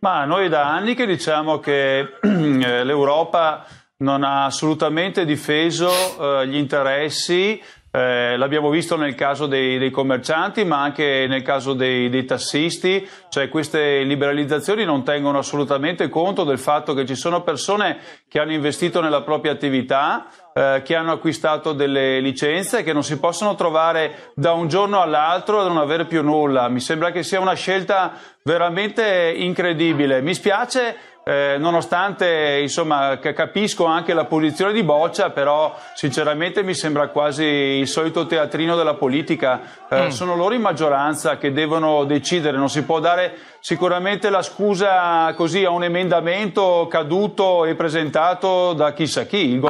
Ma noi da anni che diciamo che eh, l'Europa non ha assolutamente difeso eh, gli interessi eh, l'abbiamo visto nel caso dei, dei, commercianti, ma anche nel caso dei, dei, tassisti, cioè queste liberalizzazioni non tengono assolutamente conto del fatto che ci sono persone che hanno investito nella propria attività, eh, che hanno acquistato delle licenze, che non si possono trovare da un giorno all'altro a non avere più nulla. Mi sembra che sia una scelta veramente incredibile. Mi spiace eh, nonostante insomma, capisco anche la posizione di Boccia, però sinceramente mi sembra quasi il solito teatrino della politica. Eh, mm. Sono loro in maggioranza che devono decidere, non si può dare sicuramente la scusa così a un emendamento caduto e presentato da chissà chi.